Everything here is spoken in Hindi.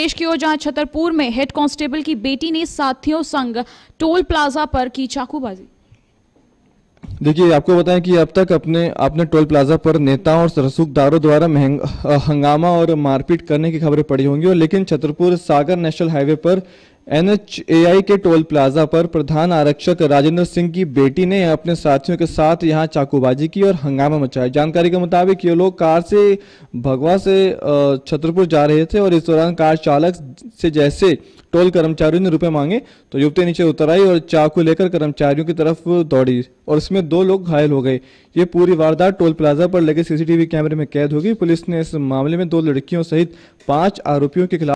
देश की ओर जहां छतरपुर में हेड कांस्टेबल की बेटी ने साथियों संग टोल प्लाजा पर की चाकूबाजी देखिए आपको बताएं कि अब तक अपने आपने टोल प्लाजा पर नेताओं और रसूखदारों द्वारा हंगामा और मारपीट करने की खबरें पड़ी होंगी और लेकिन छतरपुर सागर नेशनल हाईवे पर एनएचएआई के टोल प्लाजा पर प्रधान आरक्षक राजेंद्र सिंह की बेटी ने अपने साथियों के साथ यहां चाकूबाजी की और हंगामा मचाया जानकारी के मुताबिक ये लोग कार से भगवा से छतरपुर जा रहे थे और इस दौरान कार चालक से जैसे टोल कर्मचारियों ने रुपए मांगे तो युवती नीचे उतर आई और चाकू लेकर कर्मचारियों की तरफ दौड़ी और इसमें दो लोग घायल हो गए ये पूरी वारदात टोल प्लाजा पर लगे सीसीटीवी कैमरे में कैद होगी पुलिस ने इस मामले में दो लड़कियों सहित पांच आरोपियों के खिलाफ